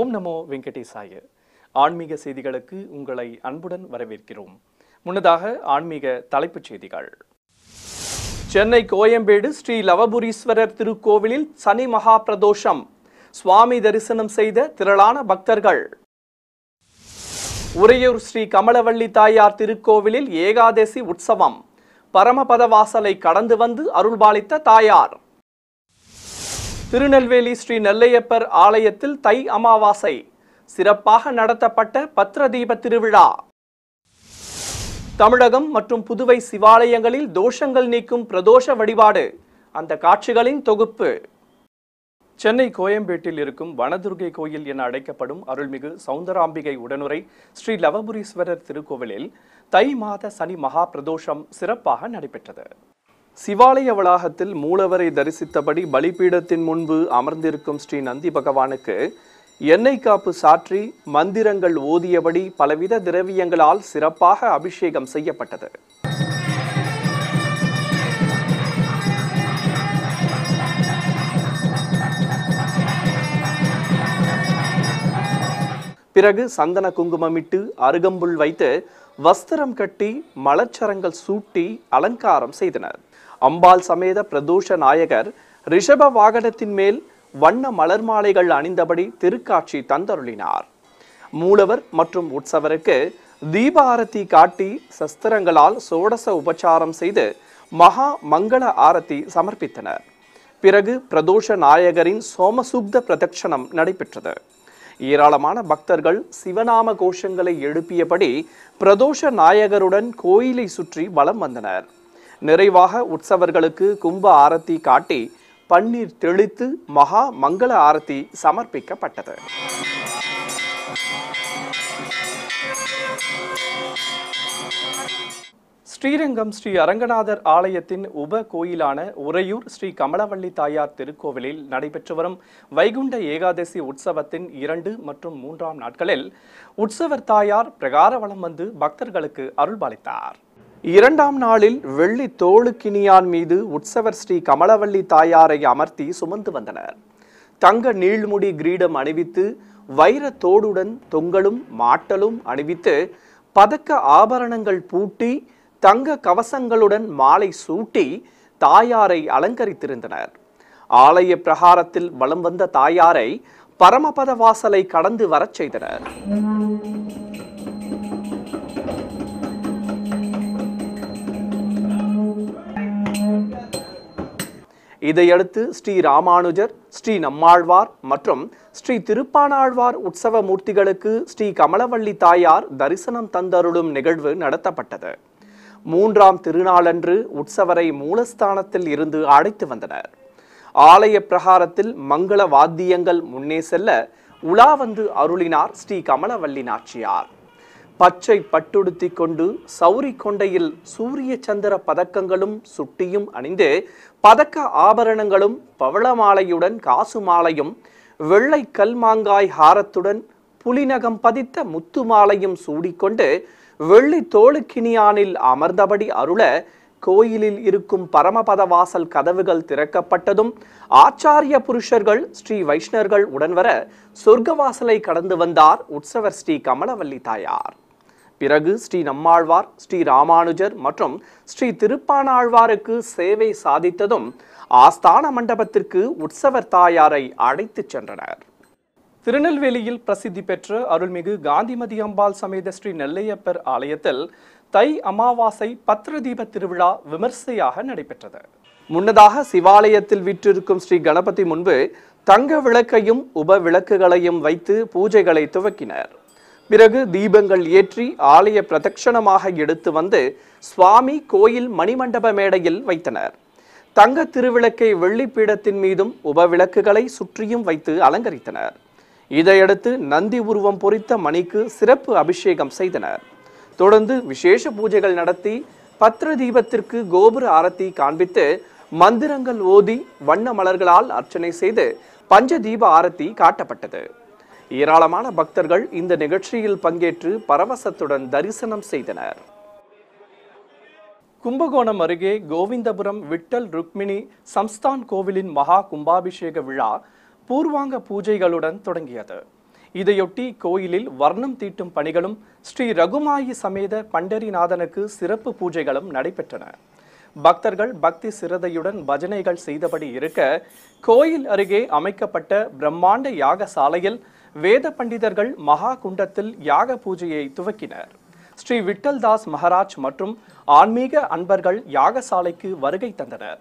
ஓம் நமோ வெங்கடேசாய ஆன்மீக செய்திகளுக்கு உங்களை அன்புடன் வரவேற்கிறோம் முன்னதாக ஆன்மீக தலைப்புச் செய்திகள் சென்னை கோயம்பேடு ஸ்ரீ லவபுரீஸ்வரர் திருக்கோவிலில் சனி மகா பிரதோஷம் சுவாமி தரிசனம் செய்த திரளான பக்தர்கள் உறையூர் ஸ்ரீ கமலவள்ளி தாயார் திருக்கோவிலில் ஏகாதசி உற்சவம் பரமபத வாசலை கடந்து வந்து அருள்பாலித்த தாயார் திருநெல்வேலி ஸ்ரீ நெல்லையப்பர் ஆலயத்தில் தை அமாவாசை சிறப்பாக நடத்தப்பட்ட பத்ரதீப திருவிழா தமிழகம் மற்றும் புதுவை சிவாலயங்களில் தோஷங்கள் நீக்கும் பிரதோஷ வழிபாடு அந்த காட்சிகளின் தொகுப்பு சென்னை கோயம்பேட்டில் இருக்கும் வனதுர்கை கோயில் என அழைக்கப்படும் அருள்மிகு சவுந்தராம்பிகை உடனுரை ஸ்ரீ லவபுரீஸ்வரர் திருக்கோவிலில் தை மாத சனி மகா பிரதோஷம் சிறப்பாக நடைபெற்றது சிவாலய வளாகத்தில் மூலவரை தரிசித்தபடி பலிபீடத்தின் முன்பு அமர்ந்திருக்கும் ஸ்ரீ நந்தி பகவானுக்கு எண்ணெய் காப்பு சாற்றி மந்திரங்கள் ஓதியபடி பலவித திரவியங்களால் சிறப்பாக அபிஷேகம் செய்யப்பட்டது பிறகு சந்தன குங்குமமிட்டு அருகம்புல் வைத்து வஸ்திரம் கட்டி மலச்சரங்கள் சூட்டி அலங்காரம் செய்தனர் அம்பாள் சமேத பிரதூஷ நாயகர் ரிஷப வாகனத்தின் மேல் வண்ண மலர் மாலைகள் அணிந்தபடி திருக்காட்சி தந்தருளினார் மூலவர் மற்றும் உற்சவருக்கு தீபாரதி காட்டி சஸ்திரங்களால் சோடச உபச்சாரம் செய்து மகா மங்கள ஆரத்தி சமர்ப்பித்தனர் பிறகு பிரதோஷ நாயகரின் சோமசுப்த பிரதட்சணம் நடைபெற்றது ஏராளமான பக்தர்கள் சிவநாம கோஷங்களை எழுப்பியபடி பிரதோஷ நாயகருடன் கோயிலை சுற்றி வலம் வந்தனர் நிறைவாக உற்சவர்களுக்கு கும்ப ஆரத்தி காட்டி பன்னீர் தெளித்து மகா மங்கள ஆரத்தி சமர்ப்பிக்கப்பட்டது ஸ்ரீரங்கம் ஸ்ரீ அரங்கநாதர் ஆலயத்தின் உப கோயிலான உறையூர் ஸ்ரீ கமலவள்ளி தாயார் திருக்கோவிலில் நடைபெற்று வரும் வைகுண்ட ஏகாதசி உற்சவத்தின் இரண்டு மற்றும் மூன்றாம் நாட்களில் உற்சவர் தாயார் பிரகார வலம் வந்து பக்தர்களுக்கு அருள்பாலித்தார் இரண்டாம் நாளில் வெள்ளி தோளுக்கினியான் மீது உற்சவர் ஸ்ரீ கமலவள்ளி தாயாரை அமர்த்தி சுமந்து வந்தனர் தங்க நீள்முடி கிரீடம் அணிவித்து வைர தோடுடன் தொங்கலும் மாட்டலும் அணிவித்து பதக்க ஆபரணங்கள் பூட்டி தங்க கவசங்களுடன் மாலை சூட்டி தாயாரை அலங்கரித்திருந்தனர் ஆலய பிரகாரத்தில் வலம் வந்த தாயாரை பரமபத வாசலை கடந்து வரச் செய்தனர் இதையடுத்து ஸ்ரீ ராமானுஜர் ஸ்ரீ நம்மாழ்வார் மற்றும் ஸ்ரீ திருப்பானாழ்வார் உற்சவ மூர்த்திகளுக்கு ஸ்ரீ கமலவள்ளி தாயார் தரிசனம் தந்தருளும் நிகழ்வு நடத்தப்பட்டது மூன்றாம் திருநாளன்று உற்சவரை மூலஸ்தானத்தில் இருந்து அழைத்து வந்தனர் ஆலய பிரகாரத்தில் மங்கள வாத்தியங்கள் முன்னே செல்ல உலா வந்து அருளினார் ஸ்ரீ கமலவள்ளி நாச்சியார் பச்சை பட்டுடுத்தி கொண்டு சௌரி கொண்டையில் சூரிய சந்திர பதக்கங்களும் சுட்டியும் அணிந்து பதக்க ஆபரணங்களும் பவளமாலையுடன் காசு மாலையும் வெள்ளை கல்மாங்காய் ஹாரத்துடன் புலிநகம் பதித்த முத்து மாலையும் சூடிக்கொண்டு வெள்ளி தோளுக்கினியானில் அமர்ந்தபடி அருள கோயிலில் இருக்கும் பரமபத வாசல் கதவுகள் திறக்கப்பட்டதும் ஆச்சாரிய புருஷர்கள் ஸ்ரீ வைஷ்ணர்கள் உடன்வர சொர்க்க வாசலை கடந்து வந்தார் உற்சவர் ஸ்ரீ கமலவல்லி தாயார் பிறகு ஸ்ரீ நம்மாழ்வார் ஸ்ரீ ராமானுஜர் மற்றும் ஸ்ரீ திருப்பானாழ்வாருக்கு சேவை சாதித்ததும் ஆஸ்தான மண்டபத்திற்கு உற்சவர் தாயாரை அழைத்துச் சென்றனர் திருநெல்வேலியில் பிரசித்தி பெற்ற அருள்மிகு காந்திமதி அம்பாள் சமேத ஸ்ரீ நெல்லையப்பர் ஆலயத்தில் தை அமாவாசை பத்ரதீப திருவிழா விமர்சையாக நடைபெற்றது முன்னதாக சிவாலயத்தில் விற்றிருக்கும் ஸ்ரீ கணபதி முன்பு தங்க விளக்கையும் உப விளக்குகளையும் வைத்து பூஜைகளை துவக்கினர் பிறகு தீபங்கள் ஏற்றி ஆலய பிரதட்சணமாக எடுத்து வந்து சுவாமி கோயில் மணிமண்டப மேடையில் வைத்தனர் தங்க திருவிளக்கை வெள்ளி பீடத்தின் மீதும் உபவிளக்குகளை சுற்றியும் வைத்து அலங்கரித்தனர் இதையடுத்து நந்தி உருவம் பொறித்த மணிக்கு சிறப்பு அபிஷேகம் செய்தனர் தொடர்ந்து விசேஷ பூஜைகள் நடத்தி பத்ர தீபத்திற்கு கோபுர ஆரத்தி காண்பித்து மந்திரங்கள் ஓதி வண்ண மலர்களால் அர்ச்சனை செய்து பஞ்ச தீப ஆரத்தி காட்டப்பட்டது ஏராளமான பக்தர்கள் இந்த நிகழ்ச்சியில் பங்கேற்று பரவசத்துடன் தரிசனம் செய்தனர் கும்பகோணம் அருகே கோவிந்தபுரம் விட்டல் ருக்மிணி சம்ஸ்தான் கோவிலின் மகா கும்பாபிஷேக விழா பூர்வாங்க பூஜைகளுடன் தொடங்கியது இதையொட்டி கோயிலில் வர்ணம் தீட்டும் பணிகளும் ஸ்ரீ ரகுமாயி சமேத பண்டரிநாதனுக்கு சிறப்பு பூஜைகளும் நடைபெற்றன பக்தர்கள் பக்தி சிரதையுடன் பஜனைகள் செய்தபடி இருக்க கோயில் அருகே அமைக்கப்பட்ட பிரம்மாண்ட யாக சாலையில் வேத பண்டிதர்கள் மகா குண்டத்தில் யாக பூஜையை துவக்கினர் ஸ்ரீ விட்டல்தாஸ் மகராஜ் மற்றும் ஆன்மீக அன்பர்கள் யாகசாலைக்கு வருகை தந்தனர்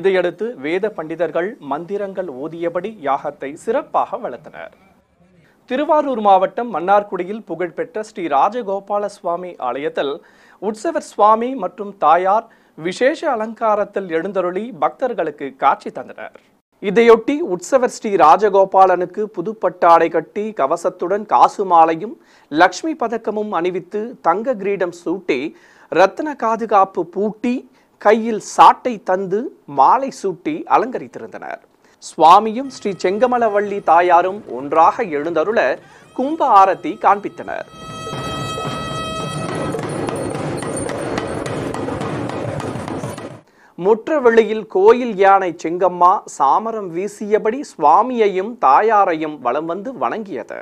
இதையடுத்து வேத பண்டிதர்கள் மந்திரங்கள் ஓதியபடி யாகத்தை சிறப்பாக வளர்த்தனர் திருவாரூர் மாவட்டம் மன்னார்குடியில் புகழ்பெற்ற ஸ்ரீ ராஜகோபால சுவாமி ஆலயத்தில் உற்சவர் சுவாமி மற்றும் தாயார் விசேஷ அலங்காரத்தில் எழுந்தருளி பக்தர்களுக்கு காட்சி தந்தனர் இதையொட்டி உற்சவர் ஸ்ரீ ராஜகோபாலனுக்கு புதுப்பட்டாடை கட்டி கவசத்துடன் காசு மாலையும் லக்ஷ்மி பதக்கமும் அணிவித்து தங்க கிரீடம் சூட்டி ரத்ன காதுகாப்பு பூட்டி கையில் சாட்டை தந்து மாலை சூட்டி அலங்கரித்திருந்தனர் சுவாமியும் ஸ்ரீ செங்கமலவள்ளி தாயாரும் ஒன்றாக எழுந்தருள கும்ப ஆரத்தி காண்பித்தனர் முற்றவெளியில் கோயில் யானை செங்கம்மா சாமரம் வீசியபடி சுவாமியையும் தாயாரையும் வலம் வந்து வணங்கியது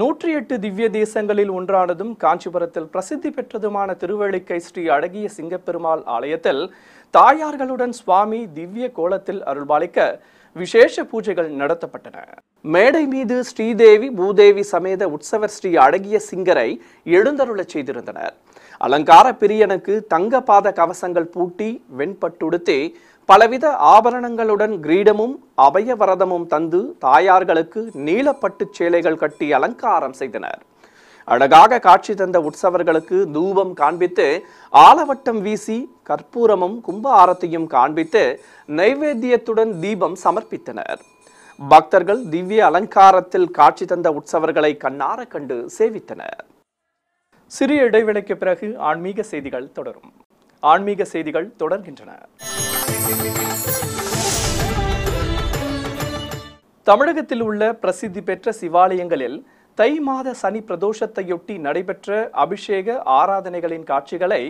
நூற்றி எட்டு திவ்ய தேசங்களில் ஒன்றானதும் காஞ்சிபுரத்தில் பிரசித்தி பெற்றதுமான திருவள்ளிக்கை ஸ்ரீ அழகிய சிங்கப்பெருமாள் ஆலயத்தில் தாயார்களுடன் சுவாமி திவ்ய கோலத்தில் அருள்பாலிக்க விசேஷ பூஜைகள் நடத்தப்பட்டன மேடை மீது ஸ்ரீதேவி பூதேவி சமேத உற்சவர் ஸ்ரீ அழகிய சிங்கரை எழுந்தருளச் செய்திருந்தனர் அலங்கார பிரியனுக்கு தங்க பாத கவசங்கள் பூட்டி வெண்பட்டுடுத்தி பலவித ஆபரணங்களுடன் கிரீடமும் அபயவரதமும் தந்து தாயார்களுக்கு நீலப்பட்டுச் சேலைகள் கட்டி அலங்காரம் செய்தனர் அழகாக காட்சி தந்த உற்சவர்களுக்கு தூபம் காண்பித்து ஆலவட்டம் வீசி கற்பூரமும் கும்ப ஆரத்தையும் காண்பித்து நைவேத்தியத்துடன் தீபம் சமர்ப்பித்தனர் பக்தர்கள் திவ்ய அலங்காரத்தில் காட்சி தந்த உற்சவர்களை கண்ணார கண்டு சேவித்தனர் சிறிய இடைவெளிக்கு பிறகு ஆன்மீக செய்திகள் தொடரும் ஆன்மீக செய்திகள் தொடர்கின்றன தமிழகத்தில் உள்ள பிரசித்தி பெற்ற சிவாலயங்களில் தை மாத சனி பிரதோஷத்தையொட்டி நடைபெற்ற அபிஷேக ஆராதனைகளின் காட்சிகளை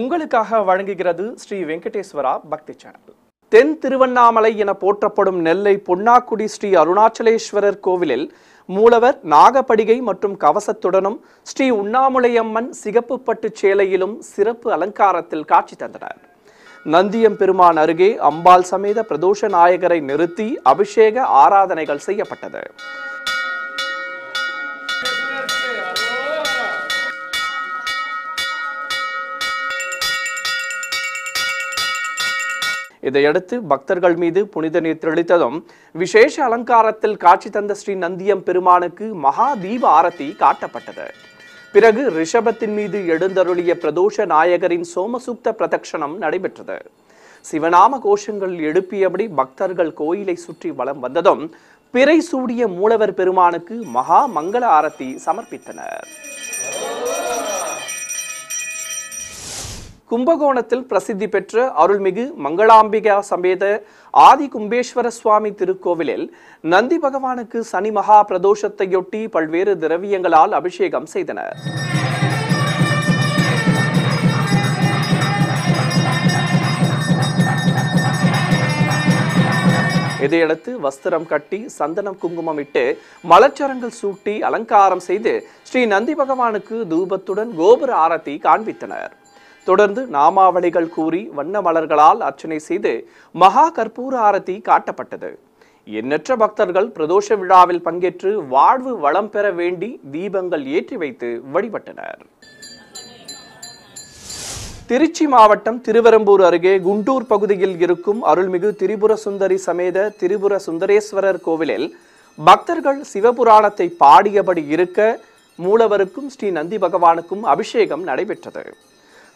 உங்களுக்காக வழங்குகிறது ஸ்ரீ வெங்கடேஸ்வரா பக்தி சேனல் தென் திருவண்ணாமலை என போற்றப்படும் நெல்லை பொன்னாக்குடி ஸ்ரீ அருணாச்சலேஸ்வரர் கோவிலில் மூலவர் நாகப்படிகை மற்றும் கவசத்துடனும் ஸ்ரீ உண்ணாமுலையம்மன் சிகப்பு பட்டு சேலையிலும் சிறப்பு அலங்காரத்தில் காட்சி தந்தனர் நந்தியம் பெருமான் அருகே அம்பாள் சமேத பிரதோஷ நாயகரை நிறுத்தி அபிஷேக ஆராதனைகள் செய்யப்பட்டது இதையடுத்து பக்தர்கள் மீது புனித நீர் தெளித்ததும் விசேஷ அலங்காரத்தில் காட்சி தந்த ஸ்ரீ நந்தியம் பெருமானுக்கு மகா தீப ஆரத்தி காட்டப்பட்டது பிறகு ரிஷபத்தின் மீது எழுந்தருளிய பிரதோஷ நாயகரின் சோமசுப்த பிரதக்ஷணம் நடைபெற்றது சிவநாம கோஷங்கள் எழுப்பியபடி பக்தர்கள் கோயிலை சுற்றி வலம் வந்ததும் பிறை சூடிய மூலவர் பெருமானுக்கு மகா மங்கள ஆரத்தி சமர்ப்பித்தனர் கும்பகோணத்தில் பிரசித்தி பெற்ற அருள்மிகு மங்களாம்பிகா சமேத ஆதி கும்பேஸ்வர சுவாமி திருக்கோவிலில் நந்தி பகவானுக்கு சனி மகா பிரதோஷத்தையொட்டி பல்வேறு திரவியங்களால் அபிஷேகம் செய்தனர் இதையடுத்து வஸ்திரம் கட்டி சந்தனம் குங்குமம் இட்டு மலச்சரங்கள் சூட்டி அலங்காரம் செய்து ஸ்ரீ நந்தி பகவானுக்கு தூபத்துடன் கோபுர ஆரத்தி காண்பித்தனர் தொடர்ந்து நாமாவளிகள் கூறி வண்ண மலர்களால் அர்ச்சனை செய்து மகா கற்பூர ஆரத்தி காட்டப்பட்டது எண்ணற்ற பக்தர்கள் பிரதோஷ விழாவில் பங்கேற்று வாழ்வு வளம் பெற வேண்டி தீபங்கள் ஏற்றி வைத்து வழிபட்டனர் திருச்சி மாவட்டம் திருவரம்பூர் அருகே குண்டூர் பகுதியில் இருக்கும் அருள்மிகு திரிபுர சுந்தரி சமேத திரிபுர சுந்தரேஸ்வரர் கோவிலில் பக்தர்கள் சிவபுராணத்தை பாடியபடி இருக்க மூலவருக்கும் ஸ்ரீ நந்தி பகவானுக்கும் அபிஷேகம் நடைபெற்றது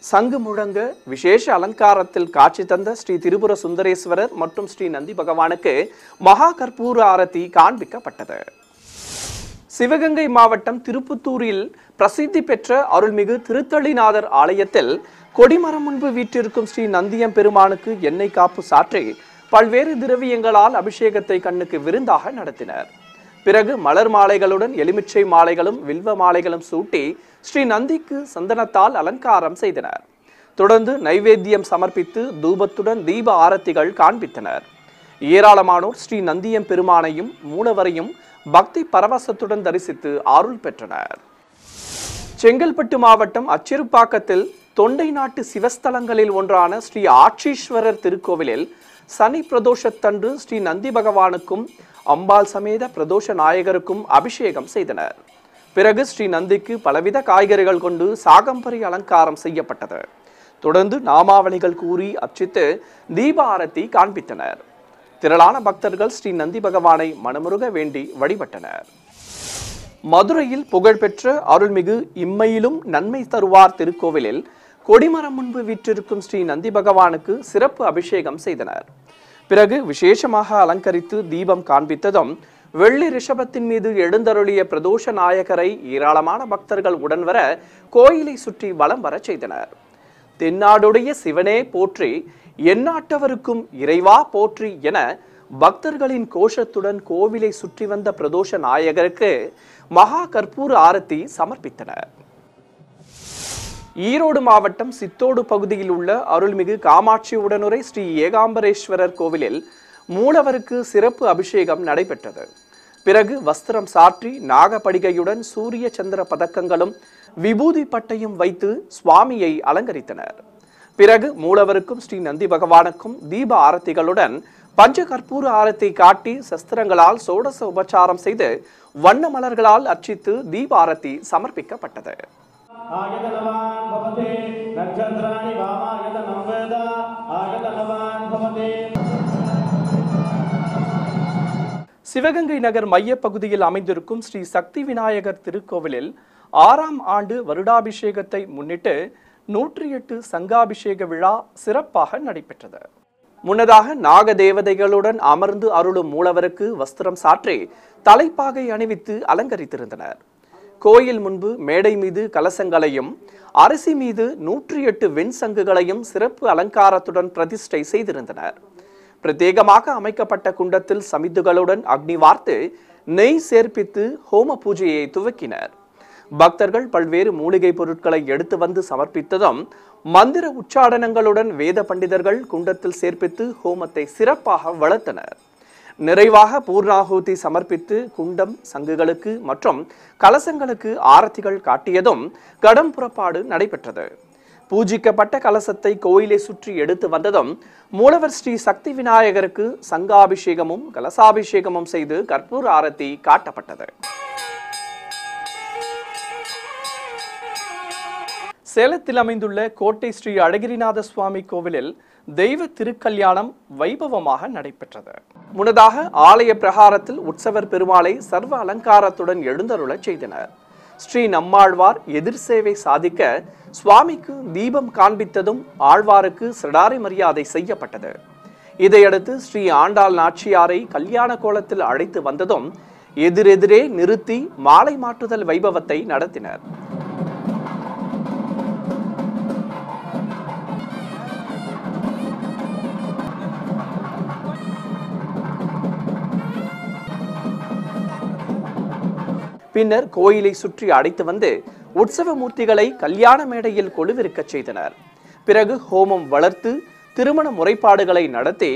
சங்கு முழங்க விசேஷ அலங்காரத்தில் காட்சி தந்த ஸ்ரீ திருபுர சுந்தரேஸ்வரர் மற்றும் ஸ்ரீ நந்தி பகவானுக்கு மகா கற்பூர ஆரத்தி காண்பிக்கப்பட்டது சிவகங்கை மாவட்டம் திருப்புத்தூரில் பிரசித்தி பெற்ற அருள்மிகு திருத்தளிநாதர் ஆலயத்தில் கொடிமரம் முன்பு வீற்றிருக்கும் ஸ்ரீ நந்தியம் பெருமானுக்கு எண்ணெய் காப்பு சாற்றி பல்வேறு திரவியங்களால் அபிஷேகத்தை கண்ணுக்கு விருந்தாக நடத்தினர் பிறகு மலர் மாலைகளுடன் எலுமிச்சை மாலைகளும் வில்வ மாலைகளும் சூட்டி ஸ்ரீ நந்திக்கு சந்தனத்தால் அலங்காரம் செய்தனர் தொடர்ந்து நைவேத்தியம் சமர்ப்பித்து தூபத்துடன் தீப ஆரத்திகள் காண்பித்தனர் ஏராளமானோர் ஸ்ரீ நந்தியம் பெருமானையும் மூலவரையும் பக்தி பரவசத்துடன் தரிசித்து அருள் பெற்றனர் செங்கல்பட்டு மாவட்டம் அச்சிறுப்பாக்கத்தில் தொண்டை நாட்டு சிவஸ்தலங்களில் ஒன்றான ஸ்ரீ ஆட்சீஸ்வரர் திருக்கோவிலில் சனி பிரதோஷத்தன்று ஸ்ரீ நந்தி பகவானுக்கும் அம்பாள் சமேத பிரதோஷ நாயகருக்கும் அபிஷேகம் செய்தனர் பிறகு ஸ்ரீ நந்திக்கு பலவித காய்கறிகள் கொண்டு சாகம்பரி அலங்காரம் செய்யப்பட்டது தொடர்ந்து நாமாவளிகள் கூறி அர்ச்சித்து ஆரத்தி காண்பித்தனர் திரளான பக்தர்கள் ஸ்ரீ நந்தி பகவானை மனமுருக வேண்டி வழிபட்டனர் மதுரையில் புகழ்பெற்ற அருள்மிகு இம்மையிலும் நன்மை தருவார் திருக்கோவிலில் கொடிமரம் முன்பு வீற்றிருக்கும் ஸ்ரீ நந்தி பகவானுக்கு சிறப்பு அபிஷேகம் செய்தனர் பிறகு விசேஷமாக அலங்கரித்து தீபம் காண்பித்ததும் வெள்ளி ரிஷபத்தின் மீது எழுந்தருளிய பிரதோஷ நாயகரை ஏராளமான பக்தர்கள் உடன் வர கோயிலை சுற்றி வலம் வர செய்தனர் தென்னாடுடைய சிவனே போற்றி எந்நாட்டவருக்கும் இறைவா போற்றி என பக்தர்களின் கோஷத்துடன் கோவிலை சுற்றி வந்த பிரதோஷ நாயகருக்கு மகா கற்பூர் ஆரத்தி சமர்ப்பித்தனர் ஈரோடு மாவட்டம் சித்தோடு பகுதியில் உள்ள அருள்மிகு காமாட்சி உடனுரை ஸ்ரீ ஏகாம்பரேஸ்வரர் கோவிலில் மூலவருக்கு சிறப்பு அபிஷேகம் நடைபெற்றது பிறகு வஸ்திரம் சாற்றி நாகபடிகையுடன் சூரிய சந்திர பதக்கங்களும் விபூதி பட்டையும் வைத்து சுவாமியை அலங்கரித்தனர் பிறகு மூலவருக்கும் ஸ்ரீ நந்தி பகவானுக்கும் தீப ஆரத்திகளுடன் பஞ்ச கற்பூர ஆரத்தை காட்டி சஸ்திரங்களால் சோடச உபச்சாரம் செய்து வண்ண மலர்களால் அர்ச்சித்து தீப ஆரத்தி சமர்ப்பிக்கப்பட்டது ஆயதனவான் சிவகங்கை நகர் மையப்பகுதியில் அமைந்திருக்கும் ஸ்ரீ சக்தி விநாயகர் திருக்கோவிலில் ஆறாம் ஆண்டு வருடாபிஷேகத்தை முன்னிட்டு நூற்றி எட்டு சங்காபிஷேக விழா சிறப்பாக நடைபெற்றது முன்னதாக நாக தேவதைகளுடன் அமர்ந்து அருளும் மூலவருக்கு வஸ்திரம் சாற்றி தலைப்பாகை அணிவித்து அலங்கரித்திருந்தனர் கோயில் முன்பு மேடை மீது கலசங்களையும் அரிசி மீது நூற்றி எட்டு வெண்சங்குகளையும் சிறப்பு அலங்காரத்துடன் பிரதிஷ்டை செய்திருந்தனர் பிரத்யேகமாக அமைக்கப்பட்ட குண்டத்தில் சமித்துகளுடன் அக்னி வார்த்து நெய் சேர்ப்பித்து ஹோம பூஜையை துவக்கினர் பக்தர்கள் பல்வேறு மூலிகை பொருட்களை எடுத்து வந்து சமர்ப்பித்ததும் மந்திர உச்சாடனங்களுடன் வேத பண்டிதர்கள் குண்டத்தில் சேர்ப்பித்து ஹோமத்தை சிறப்பாக வளர்த்தனர் நிறைவாக பூர்ணாகூதி சமர்ப்பித்து குண்டம் சங்குகளுக்கு மற்றும் கலசங்களுக்கு ஆரத்திகள் காட்டியதும் கடம் புறப்பாடு நடைபெற்றது பூஜிக்கப்பட்ட கலசத்தை கோயிலை சுற்றி எடுத்து வந்ததும் மூலவர் ஸ்ரீ சக்தி விநாயகருக்கு சங்காபிஷேகமும் கலசாபிஷேகமும் செய்து கற்பூர் ஆரத்தி காட்டப்பட்டது சேலத்தில் அமைந்துள்ள கோட்டை ஸ்ரீ அழகிரிநாத சுவாமி கோவிலில் தெய்வ திருக்கல்யாணம் வைபவமாக நடைபெற்றது முன்னதாக ஆலய பிரகாரத்தில் உற்சவர் பெருமாளை சர்வ அலங்காரத்துடன் எழுந்தருளச் செய்தனர் ஸ்ரீ நம்மாழ்வார் எதிர் சேவை சாதிக்க சுவாமிக்கு தீபம் காண்பித்ததும் ஆழ்வாருக்கு சிடாரி மரியாதை செய்யப்பட்டது இதையடுத்து ஸ்ரீ ஆண்டாள் நாச்சியாரை கல்யாண கோலத்தில் அழைத்து வந்ததும் எதிரெதிரே நிறுத்தி மாலை மாற்றுதல் வைபவத்தை நடத்தினர் பின்னர் கோயிலை சுற்றி அடைத்து வந்து உற்சவ மூர்த்திகளை கல்யாண மேடையில் கொழுவிருக்கச் செய்தனர் பிறகு ஹோமம் வளர்த்து திருமண முறைப்பாடுகளை நடத்தி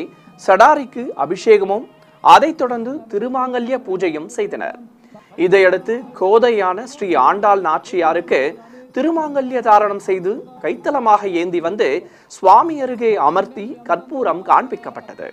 சடாரிக்கு அபிஷேகமும் அதைத் தொடர்ந்து திருமாங்கல்ய பூஜையும் செய்தனர் இதையடுத்து கோதையான ஸ்ரீ ஆண்டாள் நாச்சியாருக்கு திருமாங்கல்ய தாரணம் செய்து கைத்தலமாக ஏந்தி வந்து சுவாமி அருகே அமர்த்தி கற்பூரம் காண்பிக்கப்பட்டது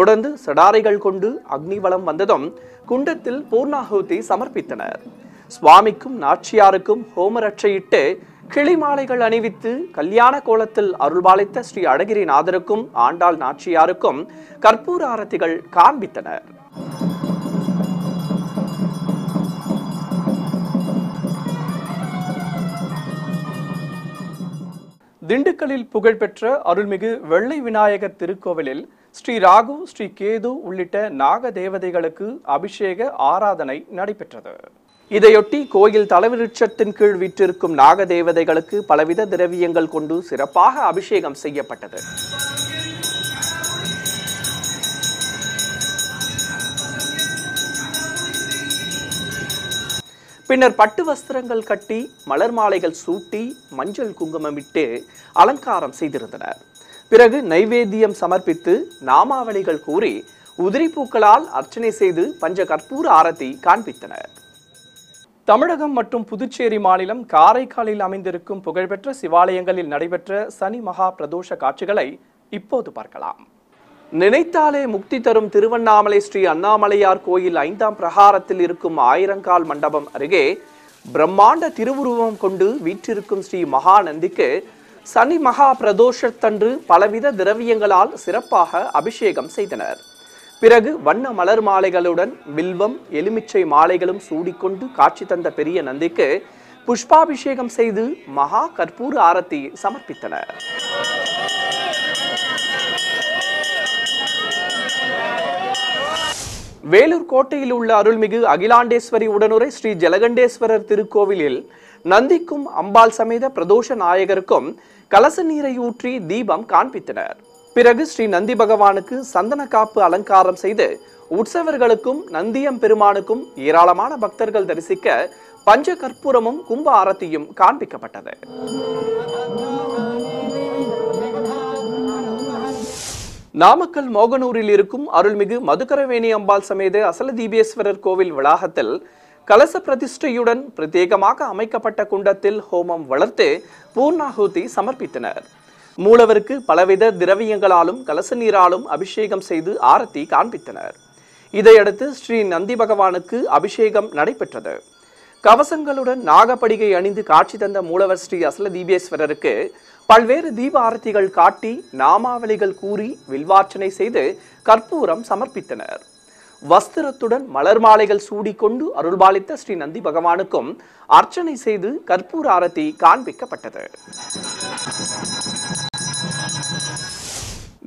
தொடர்ந்து சடாரைகள் கொண்டு வளம் வந்ததும் குண்டத்தில் பூர்ணாகுதி சமர்ப்பித்தனர் சுவாமிக்கும் நாச்சியாருக்கும் ஹோமரட்சையிட்டு கிளி மாலைகள் அணிவித்து கல்யாண கோலத்தில் அருள்பாலித்த ஸ்ரீ அழகிரிநாதருக்கும் ஆண்டாள் நாச்சியாருக்கும் கற்பூர ஆரத்திகள் காண்பித்தனர் திண்டுக்கல்லில் புகழ்பெற்ற அருள்மிகு வெள்ளை விநாயகர் திருக்கோவிலில் ஸ்ரீ ராகு ஸ்ரீ கேது உள்ளிட்ட நாக தேவதைகளுக்கு அபிஷேக ஆராதனை நடைபெற்றது இதையொட்டி கோயில் தலைவிருட்சத்தின் கீழ் வீற்றிருக்கும் நாக தேவதைகளுக்கு பலவித திரவியங்கள் கொண்டு சிறப்பாக அபிஷேகம் செய்யப்பட்டது பின்னர் பட்டு வஸ்திரங்கள் கட்டி மலர் மாலைகள் சூட்டி மஞ்சள் குங்குமமிட்டு அலங்காரம் செய்திருந்தனர் பிறகு நைவேத்தியம் சமர்ப்பித்து நாமாவளிகள் கூறி உதிரிப்பூக்களால் அர்ச்சனை செய்து பஞ்ச கற்பூர ஆரத்தி காண்பித்தனர் தமிழகம் மற்றும் புதுச்சேரி மாநிலம் காரைக்காலில் அமைந்திருக்கும் புகழ்பெற்ற சிவாலயங்களில் நடைபெற்ற சனி மகா பிரதோஷ காட்சிகளை இப்போது பார்க்கலாம் நினைத்தாலே முக்தி தரும் திருவண்ணாமலை ஸ்ரீ அண்ணாமலையார் கோயில் ஐந்தாம் பிரகாரத்தில் இருக்கும் ஆயிரங்கால் மண்டபம் அருகே பிரம்மாண்ட திருவுருவம் கொண்டு வீற்றிருக்கும் ஸ்ரீ மகாநந்திக்கு சனி மகா பிரதோஷத்தன்று பலவித திரவியங்களால் சிறப்பாக அபிஷேகம் செய்தனர் பிறகு வண்ண மலர் மாலைகளுடன் வில்வம் எலுமிச்சை மாலைகளும் சூடிக்கொண்டு காட்சி தந்த பெரிய நந்திக்கு புஷ்பாபிஷேகம் செய்து மகா கற்பூர ஆரத்தி சமர்ப்பித்தனர் வேலூர் கோட்டையில் உள்ள அருள்மிகு அகிலாண்டேஸ்வரி உடனுரை ஸ்ரீ ஜலகண்டேஸ்வரர் திருக்கோவிலில் நந்திக்கும் அம்பாள் சமேத பிரதோஷ நாயகருக்கும் கலச நீரை ஊற்றி தீபம் காண்பித்தனர் பிறகு ஸ்ரீ நந்தி பகவானுக்கு சந்தன காப்பு அலங்காரம் செய்து உற்சவர்களுக்கும் நந்தியம் பெருமானுக்கும் ஏராளமான பக்தர்கள் தரிசிக்க பஞ்ச கற்பூரமும் கும்ப ஆரத்தியும் காண்பிக்கப்பட்டது நாமக்கல் மோகனூரில் இருக்கும் அருள்மிகு மதுகரவேணி அம்பாள் சமேத அசல தீபேஸ்வரர் கோவில் வளாகத்தில் கலச பிரதிஷ்டையுடன் பிரத்யேகமாக அமைக்கப்பட்ட குண்டத்தில் ஹோமம் வளர்த்து பூர்ணாகுதி சமர்ப்பித்தனர் மூலவருக்கு பலவித திரவியங்களாலும் கலச நீராலும் அபிஷேகம் செய்து ஆரத்தி காண்பித்தனர் இதையடுத்து ஸ்ரீ நந்தி பகவானுக்கு அபிஷேகம் நடைபெற்றது கவசங்களுடன் நாகப்படிகை அணிந்து காட்சி தந்த மூலவர் ஸ்ரீ அசல தீபேஸ்வரருக்கு பல்வேறு தீப ஆரத்திகள் காட்டி நாமாவளிகள் கூறி வில்வார்ச்சனை செய்து கற்பூரம் சமர்ப்பித்தனர் வஸ்திரத்துடன் மலர் மாலைகள் சூடிக்கொண்டு அருள்பாலித்த ஸ்ரீ நந்தி பகவானுக்கும் அர்ச்சனை செய்து கற்பூர ஆரத்தி காண்பிக்கப்பட்டது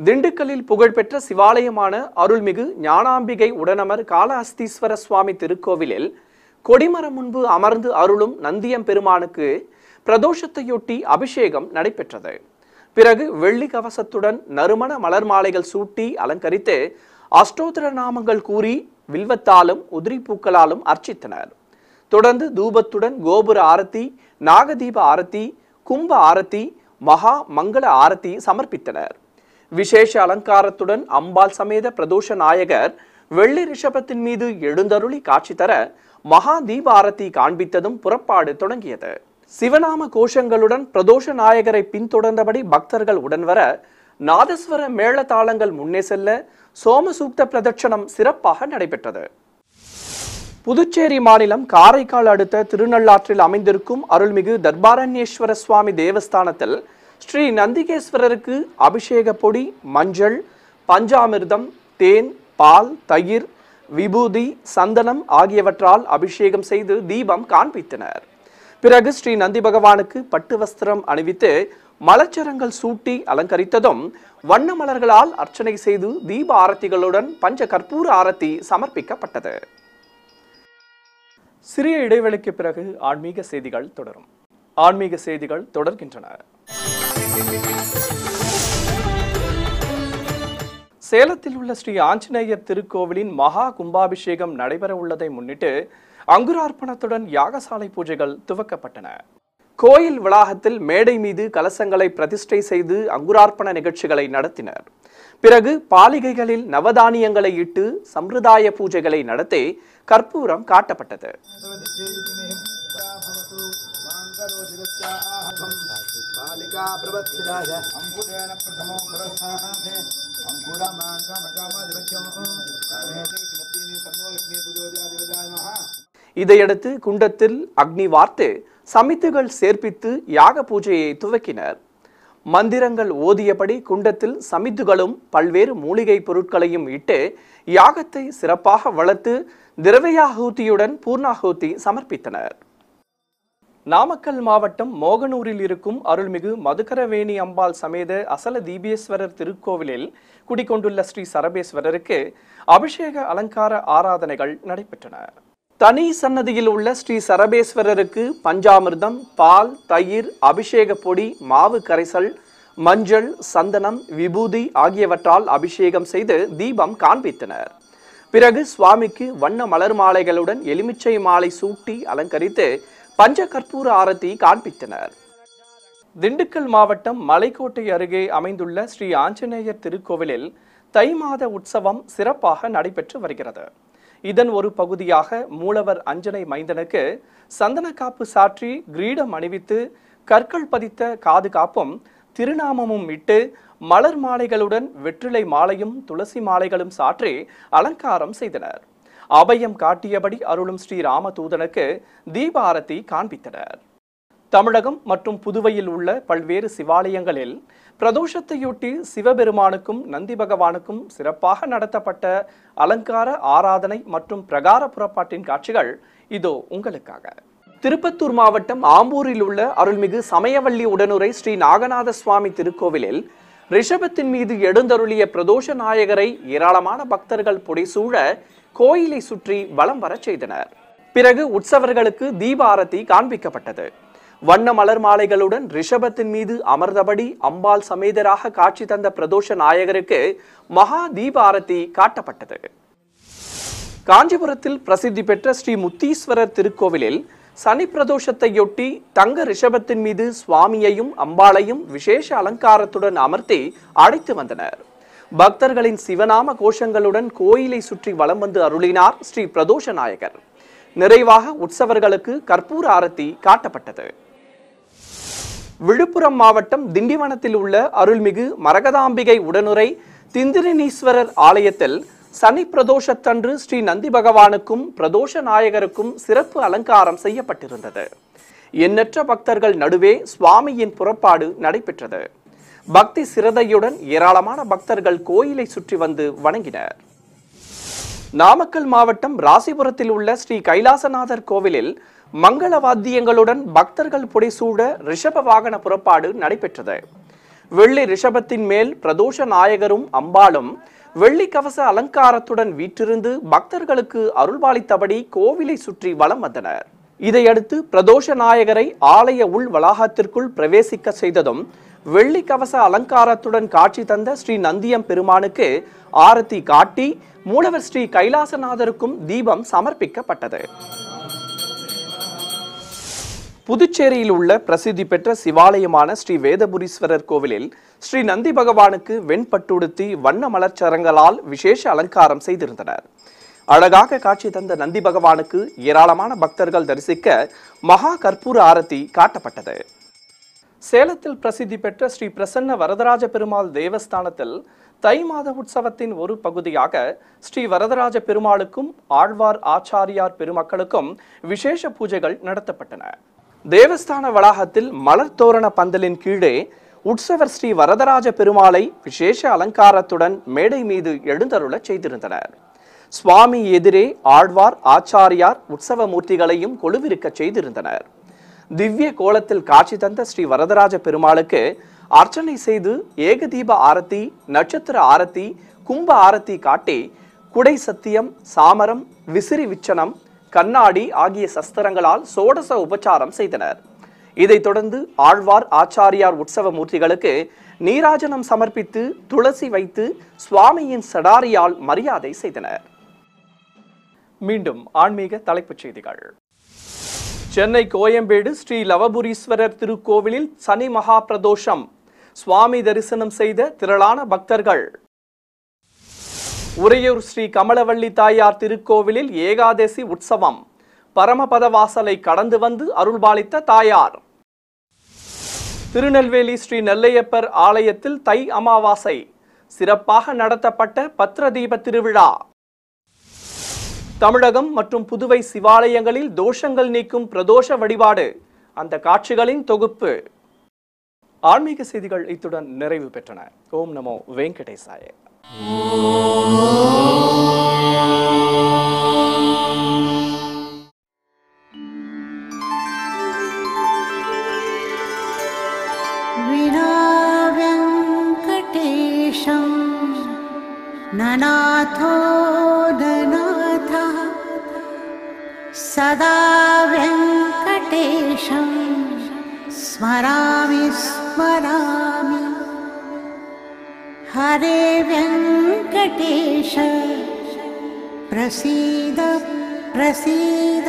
திண்டுக்கல்லில் புகழ்பெற்ற சிவாலயமான அருள்மிகு ஞானாம்பிகை உடனமர் காளஹஸ்தீஸ்வர சுவாமி திருக்கோவிலில் கொடிமரம் முன்பு அமர்ந்து அருளும் நந்தியம் பெருமானுக்கு பிரதோஷத்தையொட்டி அபிஷேகம் நடைபெற்றது பிறகு வெள்ளி கவசத்துடன் நறுமண மலர் மாலைகள் சூட்டி அலங்கரித்து அஷ்டோத்திர நாமங்கள் கூறி வில்வத்தாலும் உதிரி பூக்களாலும் அர்ச்சித்தனர் தொடர்ந்து தூபத்துடன் கோபுர ஆரத்தி நாகதீப ஆரத்தி கும்ப ஆரத்தி மகா மங்கள ஆரத்தி சமர்ப்பித்தனர் விசேஷ அலங்காரத்துடன் அம்பாள் சமேத பிரதோஷ நாயகர் வெள்ளி ரிஷபத்தின் மீது எழுந்தருளி காட்சி தர மகா தீப ஆரத்தி காண்பித்ததும் புறப்பாடு தொடங்கியது சிவநாம கோஷங்களுடன் பிரதோஷ நாயகரை பின்தொடர்ந்தபடி பக்தர்கள் உடன் வர நாதஸ்வர மேளதாளங்கள் முன்னே செல்ல சோமசூக்த பிரதட்சணம் சிறப்பாக நடைபெற்றது புதுச்சேரி மாநிலம் காரைக்கால் அடுத்த திருநள்ளாற்றில் அமைந்திருக்கும் அருள்மிகு தர்பாரண்யேஸ்வர சுவாமி தேவஸ்தானத்தில் ஸ்ரீ நந்திகேஸ்வரருக்கு அபிஷேக பொடி மஞ்சள் பஞ்சாமிர்தம் தேன் பால் தயிர் விபூதி சந்தனம் ஆகியவற்றால் அபிஷேகம் செய்து தீபம் காண்பித்தனர் பிறகு ஸ்ரீ நந்தி பகவானுக்கு பட்டு வஸ்திரம் அணிவித்து மலச்சரங்கள் சூட்டி அலங்கரித்ததும் வண்ண மலர்களால் அர்ச்சனை செய்து தீப ஆரத்திகளுடன் பஞ்ச கற்பூர ஆரத்தி சமர்ப்பிக்கப்பட்டது சிறிய இடைவெளிக்கு பிறகு ஆன்மீக செய்திகள் தொடரும் ஆன்மீக செய்திகள் தொடர்கின்றன சேலத்தில் உள்ள ஸ்ரீ ஆஞ்சநேயர் திருக்கோவிலின் மகா கும்பாபிஷேகம் நடைபெற உள்ளதை முன்னிட்டு அங்குரார்ப்பணத்துடன் யாகசாலை பூஜைகள் துவக்கப்பட்டன கோயில் வளாகத்தில் மேடை மீது கலசங்களை பிரதிஷ்டை செய்து அங்குரார்ப்பண நிகழ்ச்சிகளை நடத்தினர் பிறகு பாலிகைகளில் நவதானியங்களை இட்டு சம்பிரதாய பூஜைகளை நடத்தி கற்பூரம் காட்டப்பட்டது இதையடுத்து குண்டத்தில் அக்னி வார்த்து சமித்துகள் சேர்ப்பித்து யாக பூஜையை துவக்கினர் மந்திரங்கள் ஓதியபடி குண்டத்தில் சமித்துகளும் பல்வேறு மூலிகை பொருட்களையும் இட்டு யாகத்தை சிறப்பாக வளர்த்து திரவியாகூத்தியுடன் பூர்ணாகூத்தி சமர்ப்பித்தனர் நாமக்கல் மாவட்டம் மோகனூரில் இருக்கும் அருள்மிகு மதுகரவேணி அம்பாள் சமேத அசல தீபேஸ்வரர் திருக்கோவிலில் குடிக்கொண்டுள்ள ஸ்ரீ சரபேஸ்வரருக்கு அபிஷேக அலங்கார ஆராதனைகள் நடைபெற்றன தனி சன்னதியில் உள்ள ஸ்ரீ சரபேஸ்வரருக்கு பஞ்சாமிர்தம் பால் தயிர் அபிஷேக பொடி மாவு கரைசல் மஞ்சள் சந்தனம் விபூதி ஆகியவற்றால் அபிஷேகம் செய்து தீபம் காண்பித்தனர் பிறகு சுவாமிக்கு வண்ண மலர் மாலைகளுடன் எலுமிச்சை மாலை சூட்டி அலங்கரித்து பஞ்ச கற்பூர ஆரத்தி காண்பித்தனர் திண்டுக்கல் மாவட்டம் மலைக்கோட்டை அருகே அமைந்துள்ள ஸ்ரீ ஆஞ்சநேயர் திருக்கோவிலில் தை மாத உற்சவம் சிறப்பாக நடைபெற்று வருகிறது இதன் ஒரு பகுதியாக மூலவர் அஞ்சனை மைந்தனுக்கு சந்தனக்காப்பு சாற்றி கிரீடம் அணிவித்து கற்கள் பதித்த காது காப்பும் திருநாமமும் இட்டு மலர் மாலைகளுடன் வெற்றிலை மாலையும் துளசி மாலைகளும் சாற்றி அலங்காரம் செய்தனர் அபயம் காட்டியபடி அருளும் ஸ்ரீ தூதனுக்கு தீபாரத்தை காண்பித்தனர் தமிழகம் மற்றும் புதுவையில் உள்ள பல்வேறு சிவாலயங்களில் பிரதோஷத்தையொட்டி சிவபெருமானுக்கும் நந்தி பகவானுக்கும் சிறப்பாக நடத்தப்பட்ட அலங்கார ஆராதனை மற்றும் பிரகார புறப்பாட்டின் காட்சிகள் இதோ உங்களுக்காக திருப்பத்தூர் மாவட்டம் ஆம்பூரில் உள்ள அருள்மிகு சமயவள்ளி உடனுரை ஸ்ரீ நாகநாத சுவாமி திருக்கோவிலில் ரிஷபத்தின் மீது எழுந்தருளிய பிரதோஷ நாயகரை ஏராளமான பக்தர்கள் புடைசூழ கோயிலை சுற்றி வலம் வரச் செய்தனர் பிறகு உற்சவர்களுக்கு தீபாரதி காண்பிக்கப்பட்டது வண்ண மலர் மாலைகளுடன் ரிஷபத்தின் மீது அமர்ந்தபடி அம்பாள் சமேதராக காட்சி தந்த பிரதோஷ நாயகருக்கு மகா தீபாரதி காட்டப்பட்டது காஞ்சிபுரத்தில் பிரசித்தி பெற்ற ஸ்ரீ முத்தீஸ்வரர் திருக்கோவிலில் சனி பிரதோஷத்தையொட்டி தங்க ரிஷபத்தின் மீது சுவாமியையும் அம்பாளையும் விசேஷ அலங்காரத்துடன் அமர்த்தி அழைத்து வந்தனர் பக்தர்களின் சிவநாம கோஷங்களுடன் கோயிலை சுற்றி வலம் வந்து அருளினார் ஸ்ரீ பிரதோஷ நாயகர் நிறைவாக உற்சவர்களுக்கு கற்பூர ஆரத்தி காட்டப்பட்டது விழுப்புரம் மாவட்டம் திண்டிவனத்தில் உள்ள அருள்மிகு மரகதாம்பிகை உடனுரை திந்திரினீஸ்வரர் ஆலயத்தில் சனி பிரதோஷத்தன்று ஸ்ரீ நந்தி பகவானுக்கும் பிரதோஷ நாயகருக்கும் சிறப்பு அலங்காரம் செய்யப்பட்டிருந்தது எண்ணற்ற பக்தர்கள் நடுவே சுவாமியின் புறப்பாடு நடைபெற்றது பக்தி சிரதையுடன் ஏராளமான பக்தர்கள் கோயிலை சுற்றி வந்து வணங்கினர் நாமக்கல் மாவட்டம் ராசிபுரத்தில் உள்ள ஸ்ரீ கைலாசநாதர் கோவிலில் மங்கள வாத்தியங்களுடன் பக்தர்கள் புடைசூட ரிஷப வாகன புறப்பாடு நடைபெற்றது வெள்ளி ரிஷபத்தின் மேல் பிரதோஷ நாயகரும் அம்பாளும் வெள்ளி கவச அலங்காரத்துடன் வீற்றிருந்து பக்தர்களுக்கு அருள்பாலித்தபடி கோவிலை சுற்றி வலம் வந்தனர் இதையடுத்து பிரதோஷ நாயகரை ஆலய உள் வளாகத்திற்குள் பிரவேசிக்க செய்ததும் வெள்ளி கவச அலங்காரத்துடன் காட்சி தந்த ஸ்ரீ நந்தியம் பெருமானுக்கு ஆரத்தி காட்டி மூலவர் ஸ்ரீ கைலாசநாதருக்கும் தீபம் சமர்ப்பிக்கப்பட்டது புதுச்சேரியில் உள்ள பிரசித்தி பெற்ற சிவாலயமான ஸ்ரீ வேதபுரீஸ்வரர் கோவிலில் ஸ்ரீ நந்தி பகவானுக்கு வெண்பட்டுடுத்தி வண்ண மலர்ச்சரங்களால் விசேஷ அலங்காரம் செய்திருந்தனர் அழகாக காட்சி தந்த நந்தி பகவானுக்கு ஏராளமான பக்தர்கள் தரிசிக்க மகா கற்பூர ஆரத்தி காட்டப்பட்டது சேலத்தில் பிரசித்தி பெற்ற ஸ்ரீ பிரசன்ன வரதராஜ பெருமாள் தேவஸ்தானத்தில் தை மாத உற்சவத்தின் ஒரு பகுதியாக ஸ்ரீ வரதராஜ பெருமாளுக்கும் ஆழ்வார் ஆச்சாரியார் பெருமக்களுக்கும் விசேஷ பூஜைகள் நடத்தப்பட்டன தேவஸ்தான வளாகத்தில் மலர் தோரண பந்தலின் கீழே உற்சவர் ஸ்ரீ வரதராஜ பெருமாளை விசேஷ அலங்காரத்துடன் மேடை மீது எழுந்தருள செய்திருந்தனர் சுவாமி எதிரே ஆழ்வார் ஆச்சாரியார் உற்சவ மூர்த்திகளையும் கொழுவிருக்க செய்திருந்தனர் திவ்ய கோலத்தில் காட்சி தந்த ஸ்ரீ வரதராஜ பெருமாளுக்கு அர்ச்சனை செய்து ஏகதீப ஆரத்தி நட்சத்திர ஆரத்தி கும்ப ஆரத்தி காட்டி குடை சத்தியம் சாமரம் விசிறி விச்சனம் கண்ணாடி ஆகிய சஸ்திரங்களால் சோடச உபச்சாரம் செய்தனர் இதைத் தொடர்ந்து ஆழ்வார் ஆச்சாரியார் உற்சவ மூர்த்திகளுக்கு நீராஜனம் சமர்ப்பித்து துளசி வைத்து சுவாமியின் சடாரியால் மரியாதை செய்தனர் மீண்டும் ஆன்மீக தலைப்புச் செய்திகள் சென்னை கோயம்பேடு ஸ்ரீ லவபுரீஸ்வரர் திருக்கோவிலில் சனி மகா பிரதோஷம் சுவாமி தரிசனம் செய்த திரளான பக்தர்கள் உறையூர் ஸ்ரீ கமலவள்ளி தாயார் திருக்கோவிலில் ஏகாதேசி உற்சவம் பரமபத வாசலை கடந்து வந்து அருள்பாலித்த தாயார் திருநெல்வேலி ஸ்ரீ நெல்லையப்பர் ஆலயத்தில் தை அமாவாசை சிறப்பாக நடத்தப்பட்ட பத்ரதீப திருவிழா தமிழகம் மற்றும் புதுவை சிவாலயங்களில் தோஷங்கள் நீக்கும் பிரதோஷ வழிபாடு அந்த காட்சிகளின் தொகுப்பு ஆன்மீக செய்திகள் இத்துடன் நிறைவு பெற்றன ஓம் நமோ வெங்கடேசாய विराव्यं कटेशम् ननाथो दनाथ सदाव्यं कटेशं स्मरा विस्मरा हरे व्यङ्कटेश प्रसीद प्रसीद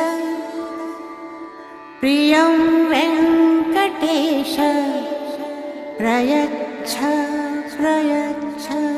प्रियं व्यङ्कटेश प्रयच्छ प्रयच्छ